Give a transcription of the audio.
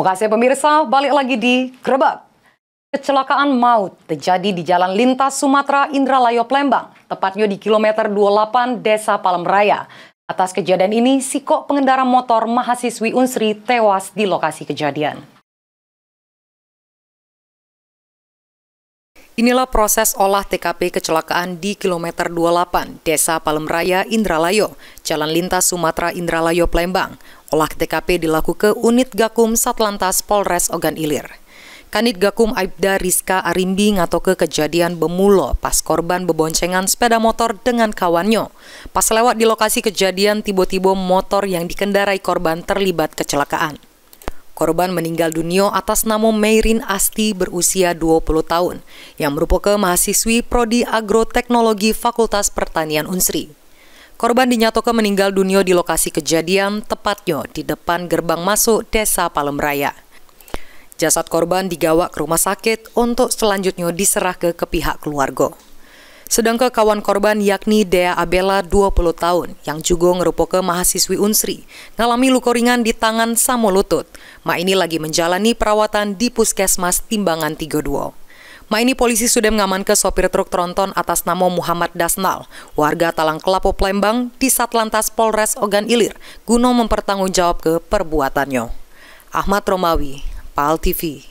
Makasih pemirsa, balik lagi di Grebek. Kecelakaan maut terjadi di Jalan Lintas Sumatera Indralayo Plembang, tepatnya di kilometer 28 Desa Palem Raya. Atas kejadian ini, Siko pengendara motor mahasiswi Unsri tewas di lokasi kejadian. Inilah proses olah TKP kecelakaan di kilometer 28, Desa Palem Raya, Indralayo, Jalan Lintas Sumatera Indralayo, Palembang. Olah TKP dilakukan ke Unit Gakum Satlantas Polres Ogan Ilir. Kanit Gakum Aibda Rizka Arimbi ke kejadian bemulo pas korban beboncengan sepeda motor dengan kawannya. Pas lewat di lokasi kejadian, tiba-tiba motor yang dikendarai korban terlibat kecelakaan. Korban meninggal dunia atas nama Meirin Asti berusia 20 tahun, yang merupakan mahasiswi Prodi Agroteknologi Fakultas Pertanian Unsri. Korban dinyatakan meninggal dunia di lokasi kejadian, tepatnya di depan gerbang masuk Desa Palem Raya. Jasad korban digawa ke rumah sakit untuk selanjutnya diserah ke, ke pihak keluarga. Sedangkan kawan korban yakni Dea Abela 20 tahun yang juga ngerupoke mahasiswi Unsri ngalami luka ringan di tangan samo lutut. Ma ini lagi menjalani perawatan di Puskesmas Timbangan 32. Ma ini polisi sudah mengamankan sopir truk tronton atas nama Muhammad Dasnal, warga Talang Kelapo Plembang di Satlantas Polres Ogan Ilir, guna mempertanggungjawab ke perbuatannya. Ahmad Romawi, PAL TV.